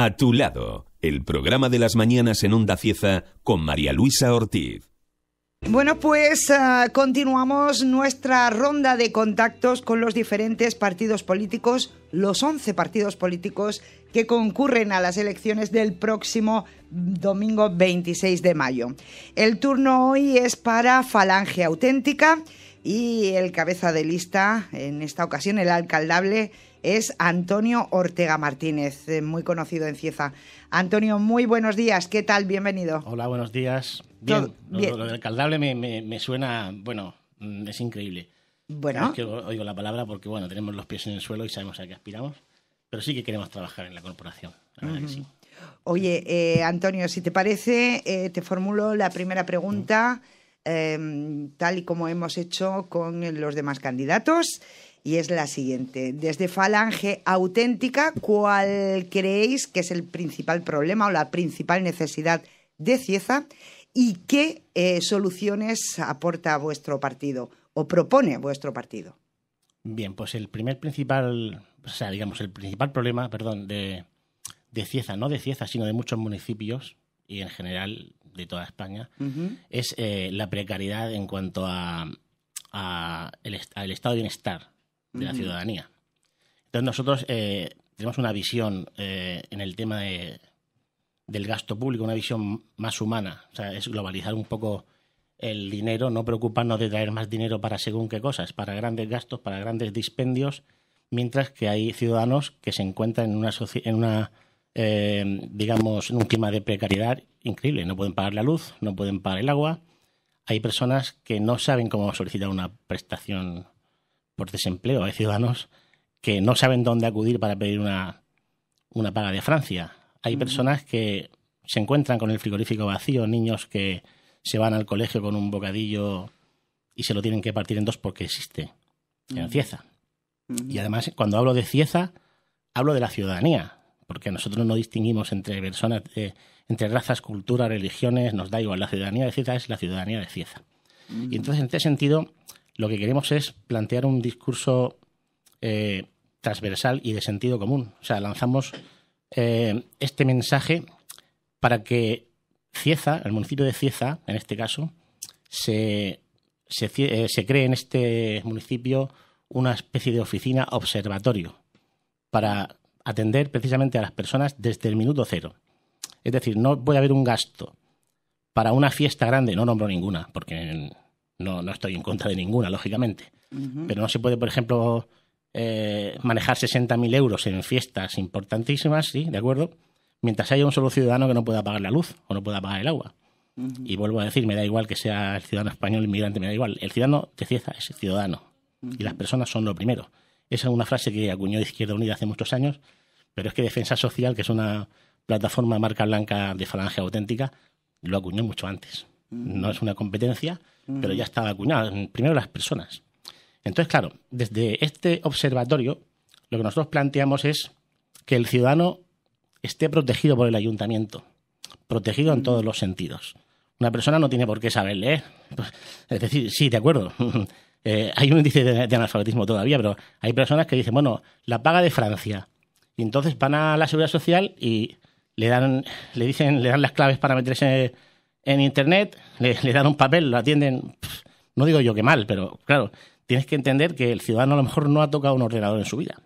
A tu lado, el programa de las mañanas en Onda Cieza con María Luisa Ortiz. Bueno, pues ah, continuamos nuestra ronda de contactos con los diferentes partidos políticos, los 11 partidos políticos que concurren a las elecciones del próximo domingo 26 de mayo. El turno hoy es para Falange Auténtica y el cabeza de lista, en esta ocasión el alcaldable es Antonio Ortega Martínez, eh, muy conocido en Cieza. Antonio, muy buenos días, ¿qué tal? Bienvenido. Hola, buenos días. Bien, Lo, del caldable me, suena, bueno, mm, es increíble. Bueno. Es que oigo la palabra porque, bueno, tenemos los pies en el suelo y sabemos a qué aspiramos, pero sí que queremos trabajar en la corporación, sí. Oye, eh, Antonio, si te parece, eh, te formulo la primera pregunta, em, tal y como hemos hecho con los demás candidatos y es la siguiente. Desde Falange Auténtica, ¿cuál creéis que es el principal problema o la principal necesidad de Cieza y qué eh, soluciones aporta vuestro partido o propone vuestro partido? Bien, pues el primer principal, o sea, digamos, el principal problema, perdón, de, Cieza, no de Cieza, sino de muchos municipios y en general de toda España, es eh, la precariedad en cuanto a, al estado de bienestar de la ciudadanía. Entonces nosotros eh, tenemos una visión eh, en el tema de, del gasto público, una visión más humana, o sea, es globalizar un poco el dinero, no preocuparnos de traer más dinero para según qué cosas, para grandes gastos, para grandes dispendios, mientras que hay ciudadanos que se encuentran en una, en una eh, digamos, en un clima de precariedad increíble, no pueden pagar la luz, no pueden pagar el agua, hay personas que no saben cómo solicitar una prestación por desempleo. Hay ciudadanos que no saben dónde acudir para pedir una, una paga de Francia. Hay personas que se encuentran con el frigorífico vacío, niños que se van al colegio con un bocadillo y se lo tienen que partir en dos porque existe en Cieza. Y además, cuando hablo de Cieza, hablo de la ciudadanía, porque nosotros no distinguimos entre personas, entre razas, culturas, religiones, nos da igual. La ciudadanía de Cieza es la ciudadanía de Cieza. Y entonces, en este sentido, lo que queremos es plantear un discurso eh, transversal y de sentido común. O sea, lanzamos eh, este mensaje para que Cieza, el municipio de Cieza, en este caso, se, se, eh, se cree en este municipio una especie de oficina observatorio para atender precisamente a las personas desde el minuto cero. Es decir, no puede haber un gasto para una fiesta grande, no nombro ninguna, porque no, estoy en contra de ninguna, lógicamente. Pero no se puede, por ejemplo, eh, manejar 60.000 euros en fiestas importantísimas, sí, de acuerdo, mientras haya un solo ciudadano que no pueda pagar la luz o no pueda pagar el agua. Y vuelvo a decir, me da igual que sea el ciudadano español, inmigrante, me da igual. El ciudadano de fiesta es ciudadano. Y las personas son lo primero. Esa es una frase que acuñó Izquierda Unida hace muchos años, pero es que Defensa Social, que es una plataforma marca blanca de falange auténtica, lo acuñó mucho antes. No es una competencia, pero mm. ya estaba acuñado. Primero las personas. Entonces, claro, desde este observatorio, lo que nosotros planteamos es que el ciudadano esté protegido por el ayuntamiento, protegido en mm. todos los sentidos. Una persona no tiene por qué saber leer. ¿eh? Pues, es decir, sí, de acuerdo. Eh, hay un índice de, analfabetismo todavía, pero hay personas que dicen, bueno, la paga de Francia. Y entonces van a la seguridad social y le dan, le dicen, le dan las claves para meterse en internet, le, dan un papel, lo atienden, no digo yo que mal, pero claro, tienes que entender que el ciudadano a lo mejor no ha tocado un ordenador en su vida.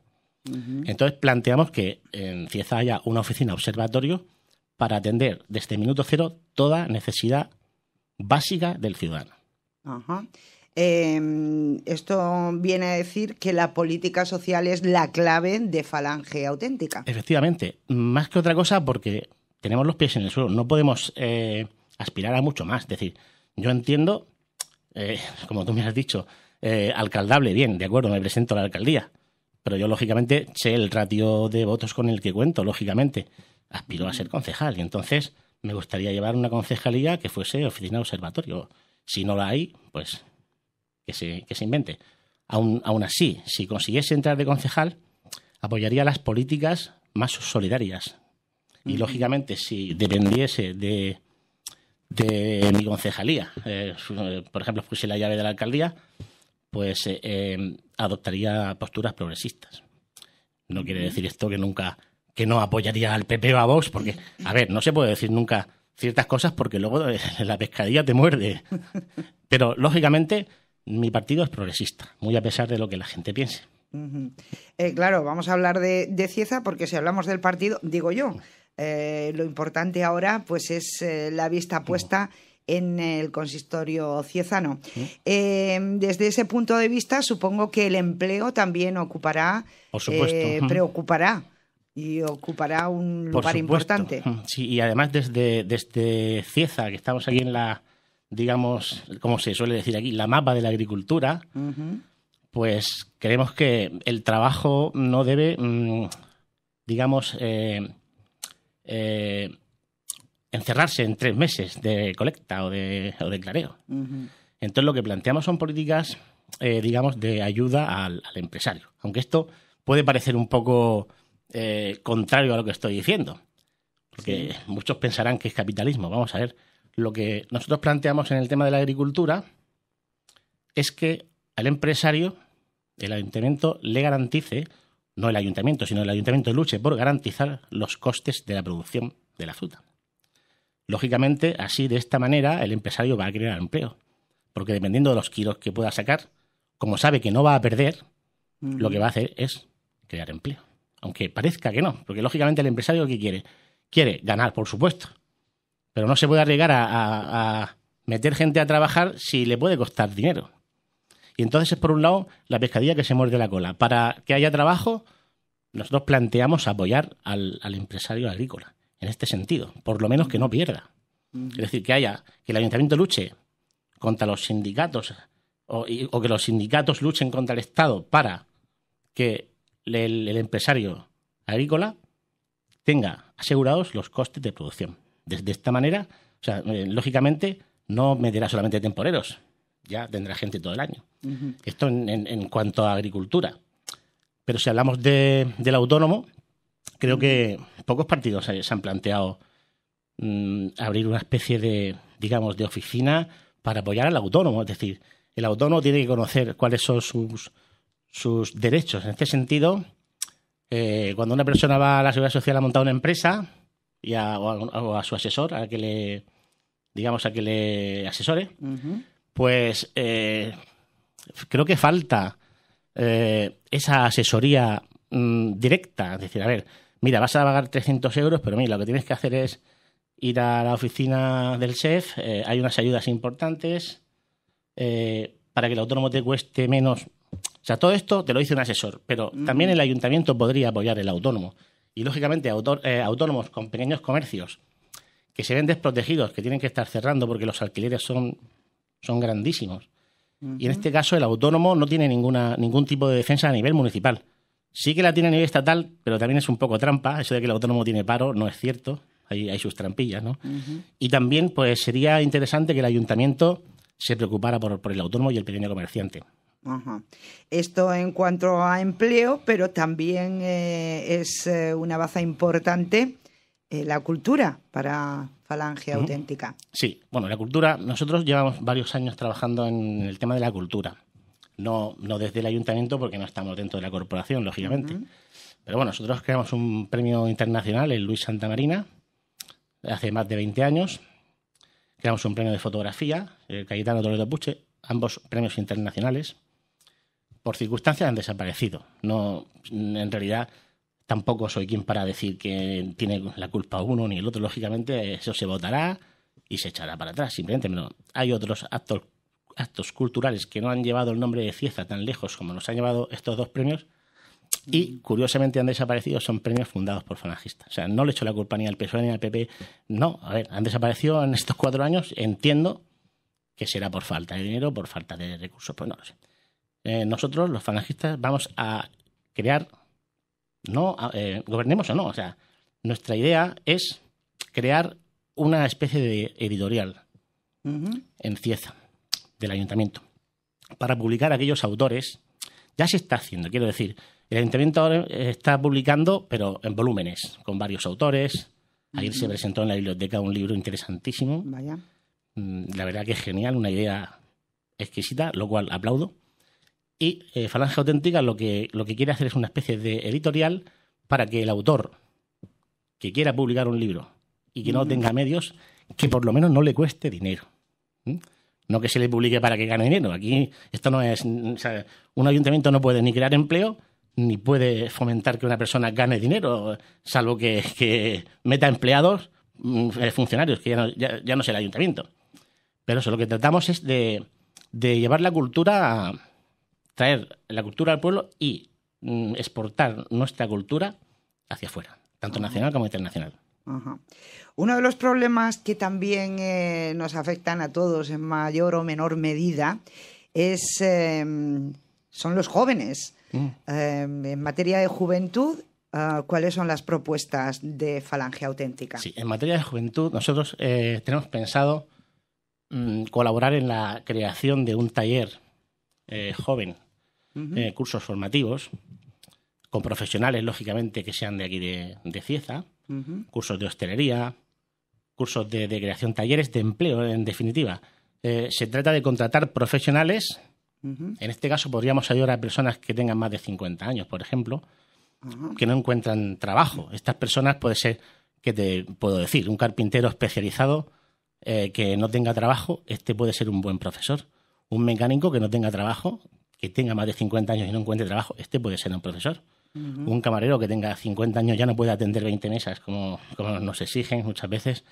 Entonces planteamos que en eh, Cieza haya una oficina observatorio para atender desde minuto cero toda necesidad básica del ciudadano. Ajá. Em, esto viene a decir que la política social es la clave de Falange auténtica. Efectivamente, más que otra cosa porque tenemos los pies en el suelo, no podemos eh, aspirar a mucho más. Es decir, yo entiendo, eh, como tú me has dicho, eh, alcaldable, bien, de acuerdo, me presento a la alcaldía. Pero yo, lógicamente, sé el ratio de votos con el que cuento, lógicamente. Aspiro a ser concejal y entonces me gustaría llevar una concejalía que fuese oficina de observatorio. Si no la hay, pues que se, que se invente. Aún, aún así, si consiguiese entrar de concejal, apoyaría las políticas más solidarias. Y, lógicamente, si dependiese de, de mi concejalía. Eh, por ejemplo, fuese la llave de la alcaldía, pues eh, eh, adoptaría posturas progresistas. No quiere decir esto que nunca, que no apoyaría al PP o a Vox, porque, a ver, no se puede decir nunca ciertas cosas porque luego la pescadilla te muerde. Pero, lógicamente, mi partido es progresista, muy a pesar de lo que la gente piense. claro, vamos a hablar de, de Cieza porque si hablamos del partido, digo yo, eh, lo importante ahora pues es eh, la vista puesta en el consistorio ciezano. Eh, desde ese punto de vista, supongo que el empleo también ocupará, preocupará y ocupará un lugar importante. Sí, y además desde, desde Cieza, que estamos aquí en la, digamos, como se suele decir aquí, la mapa de la agricultura, pues creemos que el trabajo no debe, mm, digamos, eh, encerrarse en tres meses de colecta o de, clareo. Entonces lo que planteamos son políticas, eh, digamos, de ayuda al, empresario. Aunque esto puede parecer un poco eh, contrario a lo que estoy diciendo, porque muchos pensarán que es capitalismo. Vamos a ver, lo que nosotros planteamos en el tema de la agricultura es que al empresario, el ayuntamiento, le garantice no el ayuntamiento, sino el ayuntamiento luche por garantizar los costes de la producción de la fruta. Lógicamente, así de esta manera el empresario va a crear empleo, porque dependiendo de los kilos que pueda sacar, como sabe que no va a perder, lo que va a hacer es crear empleo. Aunque parezca que no, porque lógicamente el empresario que quiere? Quiere ganar, por supuesto, pero no se puede arriesgar a, a meter gente a trabajar si le puede costar dinero. Y entonces es, por un lado, la pescadilla que se muerde la cola. Para que haya trabajo, nosotros planteamos apoyar al, empresario agrícola, en este sentido, por lo menos que no pierda. Mm. Es decir, que haya, que el ayuntamiento luche contra los sindicatos o, que los sindicatos luchen contra el Estado para que el, empresario agrícola tenga asegurados los costes de producción. De, esta manera, eh, lógicamente, no meterá solamente temporeros, ya tendrá gente todo el año. Esto en, cuanto a agricultura. Pero si hablamos del autónomo, creo que pocos partidos se han planteado mm, abrir una especie de, digamos, de oficina para apoyar al autónomo. Es decir, el autónomo tiene que conocer cuáles son sus, sus derechos. En este sentido, eh, cuando una persona va a la seguridad social a montar una empresa o, a, su asesor, a que le, digamos, a que le asesore, pues eh, creo que falta eh, esa asesoría mm, directa. Es decir, a ver, mira, vas a pagar 300 euros, pero mira, lo que tienes que hacer es ir a la oficina del chef, eh, hay unas ayudas importantes para que el autónomo te cueste menos. O sea, todo esto te lo dice un asesor, pero mm. también el ayuntamiento podría apoyar el autónomo. Y lógicamente, autónomos con pequeños comercios que se ven desprotegidos, que tienen que estar cerrando porque los alquileres son son grandísimos. Y en este caso el autónomo no tiene ninguna, ningún tipo de defensa a nivel municipal. Sí que la tiene a nivel estatal, pero también es un poco trampa. Eso de que el autónomo tiene paro no es cierto. Hay, hay sus trampillas, ¿no? Y también pues sería interesante que el ayuntamiento se preocupara por, por el autónomo y el pequeño comerciante. Esto en cuanto a empleo, pero también eh, es eh, una baza importante eh, la cultura para Falange Auténtica. Sí, bueno, la cultura, nosotros llevamos varios años trabajando en el tema de la cultura. No, no desde el ayuntamiento porque no estamos dentro de la corporación, lógicamente. Pero bueno, nosotros creamos un premio internacional, el Luis Santa Marina, hace más de 20 años. Creamos un premio de fotografía, el Cayetano Toledo Puche, ambos premios internacionales. Por circunstancias han desaparecido. No, en realidad Tampoco soy quien para decir que tiene la culpa uno ni el otro. Lógicamente, eso se votará y se echará para atrás. Simplemente, hay otros actos, culturales que no han llevado el nombre de Cieza tan lejos como nos han llevado estos dos premios. Y mm. curiosamente han desaparecido, son premios fundados por fanajistas. O sea, no le echo la culpa ni al PSOE ni al PP. No, a ver, han desaparecido en estos cuatro años, entiendo que será por falta de dinero, por falta de recursos, pues no lo sé. Eh, nosotros, los fanajistas, vamos a crear no ah, eh, gobernemos o no. O sea, nuestra idea es crear una especie de editorial en Cieza del ayuntamiento para publicar aquellos autores. Ya se está haciendo, quiero decir. El ayuntamiento ahora está publicando, pero en volúmenes, con varios autores. Ayer se presentó en la biblioteca un libro interesantísimo. Mm, la verdad que es genial, una idea exquisita, lo cual aplaudo. Y eh, Falange Auténtica lo que, lo que quiere hacer es una especie de editorial para que el autor que quiera publicar un libro y que no tenga medios, que por lo menos no le cueste dinero. No que se le publique para que gane dinero. Aquí esto no es... un ayuntamiento no puede ni crear empleo, ni puede fomentar que una persona gane dinero, salvo que, meta empleados, mm, eh, funcionarios, que ya no, es el ayuntamiento. Pero eso, lo que tratamos es de, de llevar la cultura a traer la cultura al pueblo y mm, exportar nuestra cultura hacia afuera, tanto nacional como internacional. Uno de los problemas que también eh, nos afectan a todos en mayor o menor medida es, em, son los jóvenes. Mm. Em, en materia de juventud, ah, ¿cuáles son las propuestas de Falange Auténtica? Sí, en materia de juventud nosotros eh, tenemos pensado mm, colaborar en la creación de un taller eh, joven, eh, cursos formativos, con profesionales, lógicamente, que sean de aquí de, Cieza, cursos de hostelería, cursos de, creación, talleres de empleo, en definitiva. Eh, se trata de contratar profesionales, en este caso podríamos ayudar a personas que tengan más de 50 años, por ejemplo, que no encuentran trabajo. Estas personas puede ser, que te puedo decir? Un carpintero especializado que no tenga trabajo, este puede ser un buen profesor un mecánico que no tenga trabajo, que tenga más de 50 años y no encuentre trabajo, este puede ser un profesor. Un camarero que tenga 50 años ya no puede atender 20 mesas, como, nos exigen muchas veces,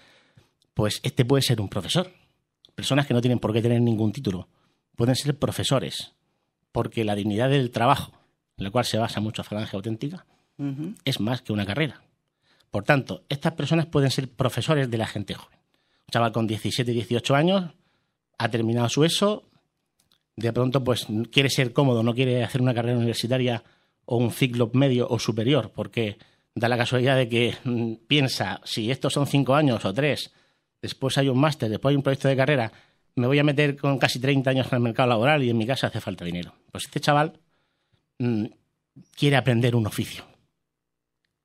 pues este puede ser un profesor. Personas que no tienen por qué tener ningún título pueden ser profesores, porque la dignidad del trabajo, en la cual se basa mucho Falange Auténtica, es más que una carrera. Por tanto, estas personas pueden ser profesores de la gente joven. Un chaval con 17, 18 años ha terminado su ESO, de pronto pues quiere ser cómodo, no quiere hacer una carrera universitaria o un ciclo medio o superior, porque da la casualidad de que mm, piensa, si estos son cinco años o tres, después hay un máster, después hay un proyecto de carrera, me voy a meter con casi 30 años en el mercado laboral y en mi casa hace falta dinero. Pues este chaval mm, quiere aprender un oficio.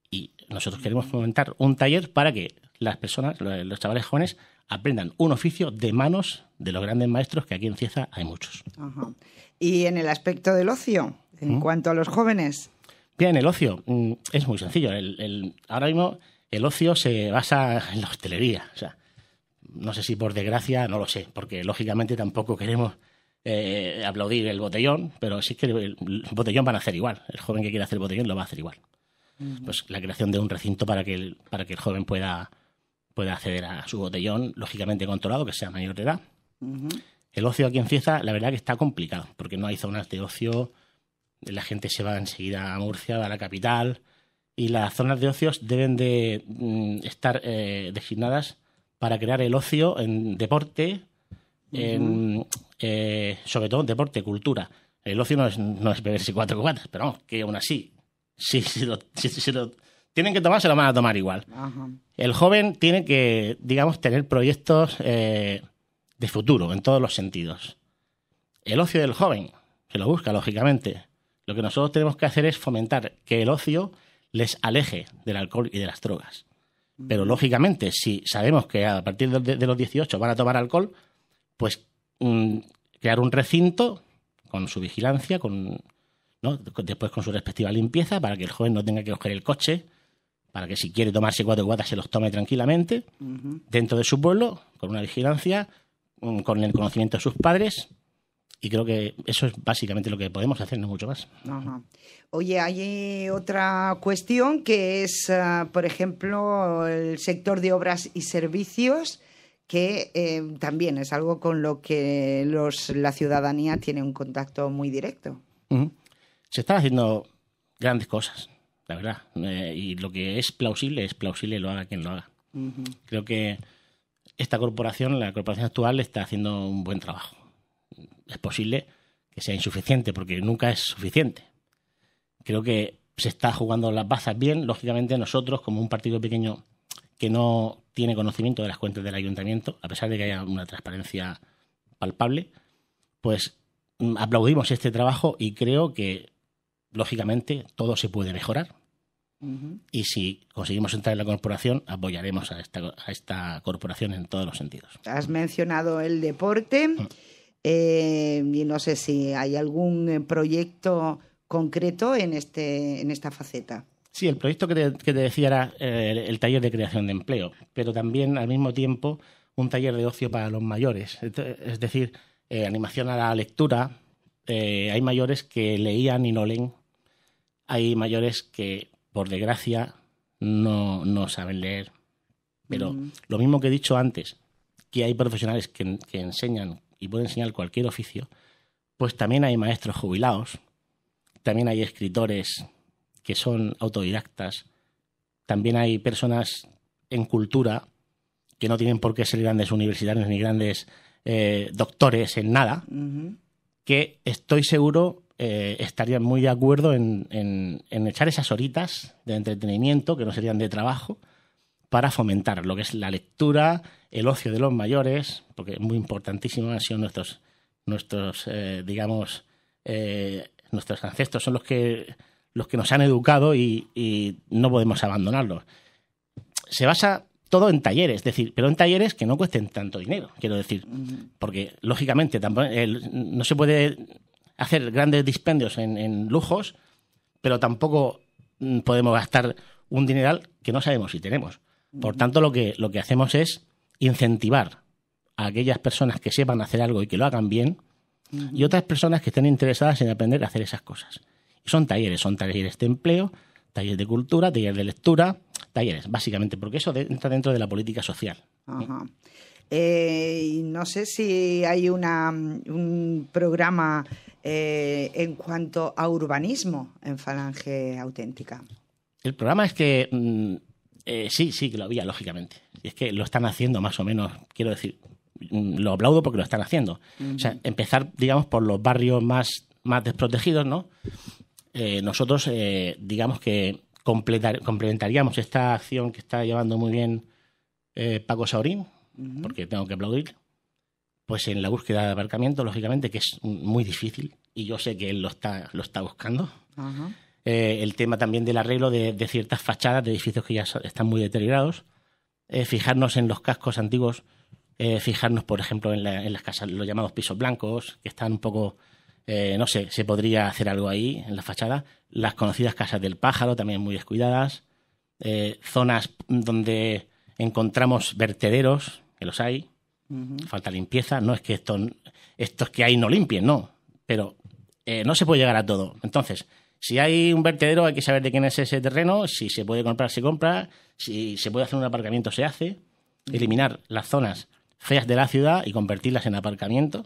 Y nosotros queremos fomentar un taller para que las personas, los chavales jóvenes, aprendan un oficio de manos de los grandes maestros que aquí en Cieza hay muchos. Y en el aspecto del ocio, en ¿Mm? cuanto a los jóvenes. Bien, el ocio mm, es muy sencillo. ahora mismo el ocio se basa en la hostelería. no sé si por desgracia, no lo sé, porque lógicamente tampoco queremos eh, aplaudir el botellón, pero sí que el botellón van a hacer igual. El joven que quiere hacer botellón lo va a hacer igual. Pues la creación de un recinto para que el joven pueda puede acceder a su botellón, lógicamente controlado, que sea mayor de edad. El ocio aquí en Cieza, la verdad que está complicado, porque no hay zonas de ocio, la gente se va enseguida a Murcia, a la capital, y las zonas de ocios deben de mm, estar eh, designadas para crear el ocio en deporte, eh, sobre todo en deporte, cultura. El ocio no es, no es beberse cuatro cubatas, pero vamos, que aún así, si, sí si lo, tienen que tomar, se lo van a tomar igual. El joven tiene que, digamos, tener proyectos eh, de futuro en todos los sentidos. El ocio del joven se lo busca, lógicamente. Lo que nosotros tenemos que hacer es fomentar que el ocio les aleje del alcohol y de las drogas. Pero mm. lógicamente, si sabemos que a partir de, los 18 van a tomar alcohol, pues mm, crear un recinto con su vigilancia, con, ¿no? después con su respectiva limpieza, para que el joven no tenga que coger el coche, para que si quiere tomarse cuatro cubatas se los tome tranquilamente dentro de su pueblo, con una vigilancia, mm, con el conocimiento de sus padres. Y creo que eso es básicamente lo que podemos hacer, no mucho más. Oye, hay eh, otra cuestión que es, eh, por ejemplo, el sector de obras y servicios, que eh, también es algo con lo que los, la ciudadanía tiene un contacto muy directo. Se están haciendo grandes cosas la verdad. Eh, y lo que es plausible es plausible, lo haga quien lo haga. Creo que esta corporación, la corporación actual, está haciendo un buen trabajo. Es posible que sea insuficiente, porque nunca es suficiente. Creo que se está jugando las bazas bien. Lógicamente, nosotros, como un partido pequeño que no tiene conocimiento de las cuentas del ayuntamiento, a pesar de que haya una transparencia palpable, pues mm, aplaudimos este trabajo y creo que lógicamente, todo se puede mejorar. Y si conseguimos entrar en la corporación, apoyaremos a esta, corporación en todos los sentidos. Has mencionado el deporte mm. eh, y no sé si hay algún eh, proyecto concreto en, este, en esta faceta. Sí, el proyecto que te, decía era eh, el, taller de creación de empleo, pero también al mismo tiempo un taller de ocio para los mayores, es decir, animación a la lectura. hay mayores que leían y no leen hay mayores que, por desgracia, no, saben leer. Pero mm. lo mismo que he dicho antes, que hay profesionales que, enseñan y pueden enseñar cualquier oficio, pues también hay maestros jubilados, también hay escritores que son autodidactas, también hay personas en cultura que no tienen por qué ser grandes universitarios ni grandes eh, doctores en nada, que estoy seguro eh, estarían muy de acuerdo en, en, echar esas horitas de entretenimiento, que no serían de trabajo, para fomentar lo que es la lectura, el ocio de los mayores, porque es muy importantísimo, han sido nuestros, nuestros eh, digamos, eh, nuestros ancestros, son los que, los que nos han educado y, no podemos abandonarlos. Se basa todo en talleres, decir, pero en talleres que no cuesten tanto dinero, quiero decir, porque lógicamente tampoco, no se puede hacer grandes dispendios en, lujos, pero tampoco mm, podemos gastar un dineral que no sabemos si tenemos. Por tanto, lo que, lo que hacemos es incentivar a aquellas personas que sepan hacer algo y que lo hagan bien, y otras personas que estén interesadas en aprender a hacer esas cosas. Y son talleres, son talleres de empleo, talleres de cultura, talleres de lectura, talleres, básicamente, porque eso entra dentro de la política social. Ajá. Eh, no sé si hay un programa eh, en cuanto a urbanismo en Falange Auténtica. El programa es que mm, eh, sí, sí que lo había, lógicamente. Y Es que lo están haciendo más o menos, quiero decir, mm, lo aplaudo porque lo están haciendo. O sea, empezar, digamos, por los barrios más, más desprotegidos, ¿no? nosotros, digamos que complementaríamos esta acción que está llevando muy bien Paco Saurín, porque tengo que aplaudir, pues en la búsqueda de aparcamiento, lógicamente, que es muy difícil, y yo sé que él lo está, lo está buscando. Eh, el tema también del arreglo de, ciertas fachadas de edificios que ya están muy deteriorados. Eh, fijarnos en los cascos antiguos, eh, fijarnos, por ejemplo, en, en, las casas, los llamados pisos blancos, que están un poco, no sé, se podría hacer algo ahí en la fachada. Las conocidas casas del pájaro, también muy descuidadas. zonas donde encontramos vertederos, los hay, falta limpieza, no es que estos, estos que hay no limpien, no, pero eh, no se puede llegar a todo. Entonces, si hay un vertedero hay que saber de quién es ese terreno, si se puede comprar, se compra, si se puede hacer un aparcamiento, se hace, eliminar las zonas feas de la ciudad y convertirlas en aparcamiento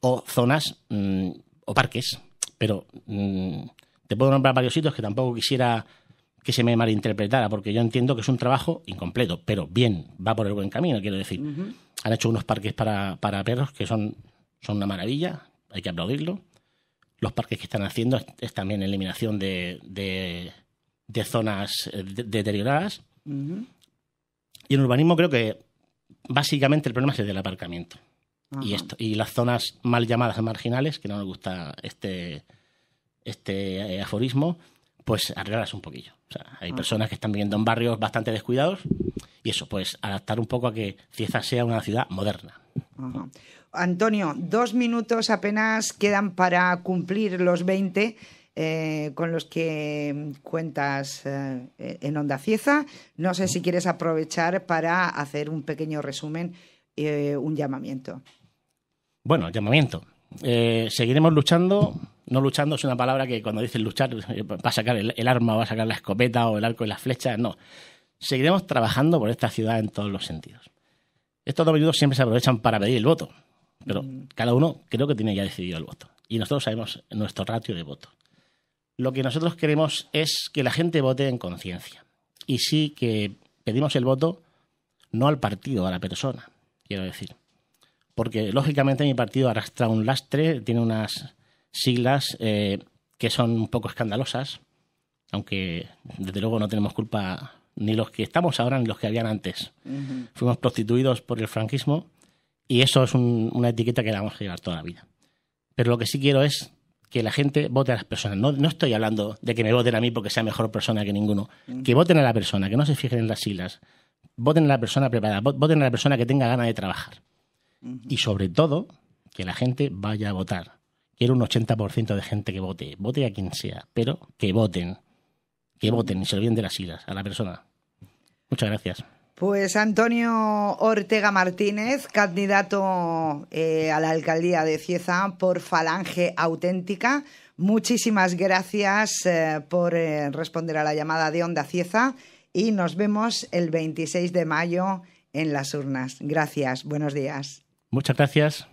o zonas mm, o parques, pero mm, te puedo nombrar varios sitios que tampoco quisiera que se me malinterpretara, porque yo entiendo que es un trabajo incompleto, pero bien, va por el buen camino, quiero decir. Han hecho unos parques para, perros que son, son una maravilla, hay que aplaudirlo. Los parques que están haciendo es, también eliminación de, de, zonas eh, deterioradas. Y en urbanismo creo que básicamente el problema es el del aparcamiento. Y, esto, y las zonas mal llamadas marginales, que no me gusta este, este eh, aforismo, pues arreglas un poquillo. hay ah. personas que están viviendo en barrios bastante descuidados y eso, pues adaptar un poco a que Cieza sea una ciudad moderna. Antonio, dos minutos apenas quedan para cumplir los 20 eh, con los que cuentas eh, en Onda Cieza. No sé si quieres aprovechar para hacer un pequeño resumen, eh, un llamamiento. Bueno, llamamiento. Eh, seguiremos luchando. No luchando es una palabra que cuando dicen luchar eh, va a sacar el, arma arma, va a sacar la escopeta o el arco y las flechas. No. Seguiremos trabajando por esta ciudad en todos los sentidos. Estos dos minutos siempre se aprovechan para pedir el voto, pero mm. cada uno creo que tiene ya decidido el voto. Y nosotros sabemos nuestro ratio de voto. Lo que nosotros queremos es que la gente vote en conciencia. Y sí que pedimos el voto no al partido, a la persona, quiero decir porque lógicamente mi partido arrastra un lastre, tiene unas siglas eh, que son un poco escandalosas, aunque desde luego no tenemos culpa ni los que estamos ahora ni los que habían antes. Fuimos prostituidos por el franquismo y eso es una etiqueta que la vamos a llevar toda la vida. Pero lo que sí quiero es que la gente vote a las personas. No, estoy hablando de que me voten a mí porque sea mejor persona que ninguno. Que voten a la persona, que no se fijen en las siglas. Voten a la persona preparada, voten a la persona que tenga ganas de trabajar y sobre todo que la gente vaya a votar. Quiero un 80% de gente que vote, vote a quien sea, pero que voten, que voten y se olviden de las siglas a la persona. Muchas gracias. Pues Antonio Ortega Martínez, candidato eh, a la alcaldía de Cieza por Falange Auténtica. Muchísimas gracias eh, por eh, responder a la llamada de Onda Cieza y nos vemos el 26 de mayo en las urnas. Gracias, buenos días. Muchas gracias.